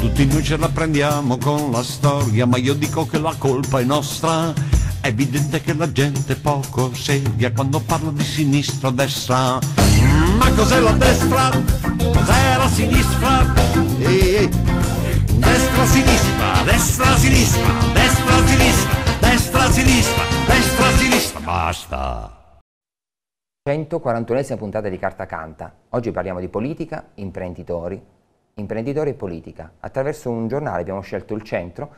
Tutti noi ce la prendiamo con la storia, ma io dico che la colpa è nostra. È evidente che la gente poco seria quando parla di sinistra o destra. Ma cos'è la destra? Cos'è la sinistra? ehi. Destra, sinistra, destra, sinistra, destra, sinistra, destra, sinistra, destra, sinistra, basta. 141esima puntata di Carta Canta. Oggi parliamo di politica, imprenditori, imprenditore e politica. Attraverso un giornale abbiamo scelto il centro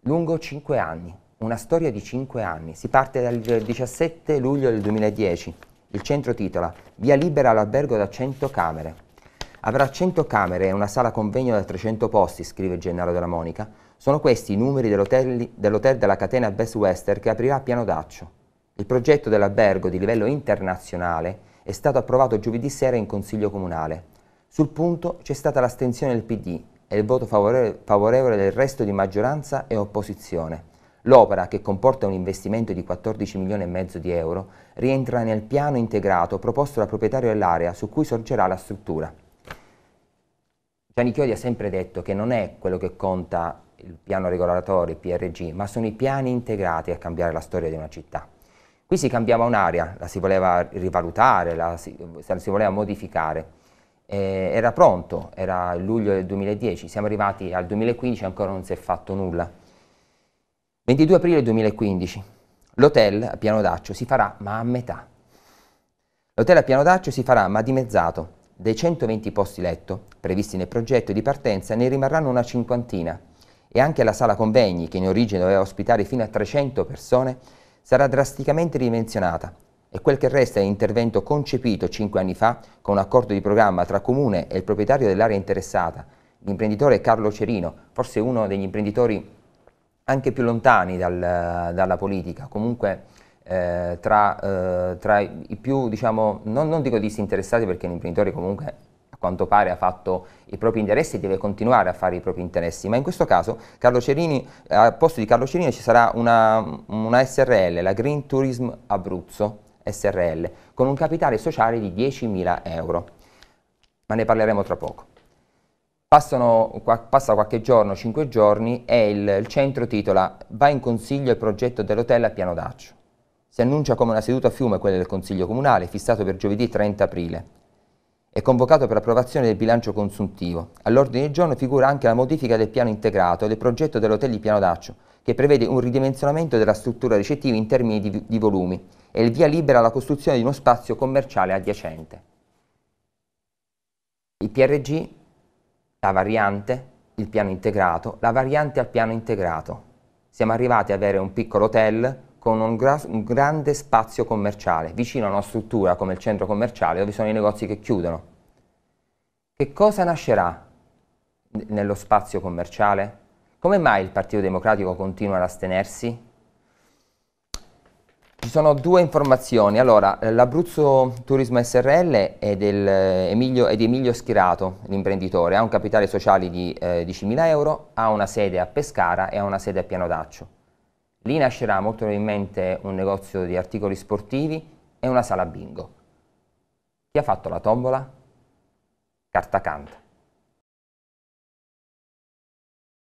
lungo 5 anni, una storia di 5 anni. Si parte dal 17 luglio del 2010. Il centro titola Via libera all'albergo da 100 camere. Avrà 100 camere e una sala convegno da 300 posti, scrive Gennaro della Monica. Sono questi i numeri dell'hotel dell della catena Best Western che aprirà a Piano Daccio. Il progetto dell'albergo di livello internazionale è stato approvato giovedì sera in Consiglio Comunale. Sul punto c'è stata l'astensione del PD e il voto favorevole del resto di maggioranza e opposizione. L'opera, che comporta un investimento di 14 milioni e mezzo di euro, rientra nel piano integrato proposto dal proprietario dell'area su cui sorgerà la struttura. Gianni Chiodi ha sempre detto che non è quello che conta il piano regolatorio, il PRG, ma sono i piani integrati a cambiare la storia di una città. Qui si cambiava un'area, la si voleva rivalutare, la si, la si voleva modificare eh, era pronto, era luglio del 2010, siamo arrivati al 2015 e ancora non si è fatto nulla. 22 aprile 2015, l'hotel a Piano Daccio si farà ma a metà. L'hotel a Piano Daccio si farà ma dimezzato. Dei 120 posti letto previsti nel progetto di partenza ne rimarranno una cinquantina e anche la sala convegni, che in origine doveva ospitare fino a 300 persone, sarà drasticamente ridimensionata e quel che resta è intervento concepito cinque anni fa con un accordo di programma tra Comune e il proprietario dell'area interessata, l'imprenditore Carlo Cerino, forse uno degli imprenditori anche più lontani dal, dalla politica, comunque eh, tra, eh, tra, i più, diciamo, non, non dico disinteressati perché l'imprenditore comunque a quanto pare ha fatto i propri interessi e deve continuare a fare i propri interessi, ma in questo caso Cerini, al posto di Carlo Cerini ci sarà una, una SRL, la Green Tourism Abruzzo, SRL, con un capitale sociale di 10.000 euro. Ma ne parleremo tra poco. Passano, qua, passa qualche giorno, 5 giorni, e il, il centro titola «Va in consiglio il progetto dell'hotel a Piano d'Accio». Si annuncia come una seduta a fiume quella del Consiglio Comunale, fissato per giovedì 30 aprile. È convocato per approvazione del bilancio consuntivo. All'ordine del giorno figura anche la modifica del piano integrato e del progetto dell'hotel di Piano d'Accio, che prevede un ridimensionamento della struttura ricettiva in termini di, di volumi e il via libera alla costruzione di uno spazio commerciale adiacente. Il PRG, la variante, il piano integrato, la variante al piano integrato. Siamo arrivati ad avere un piccolo hotel con un, gra un, grande spazio commerciale, vicino a una struttura come il centro commerciale dove sono i negozi che chiudono. Che cosa nascerà nello spazio commerciale? Come mai il Partito Democratico continua ad astenersi? Ci sono due informazioni, allora eh, l'Abruzzo Turismo SRL è, del eh, Emilio, è di Emilio Schirato, l'imprenditore, ha un capitale sociale di eh, 10.000 euro, ha una sede a Pescara e ha una sede a Piano d'Accio. Lì nascerà molto probabilmente un negozio di articoli sportivi e una sala bingo. Chi ha fatto la tombola? Carta canta.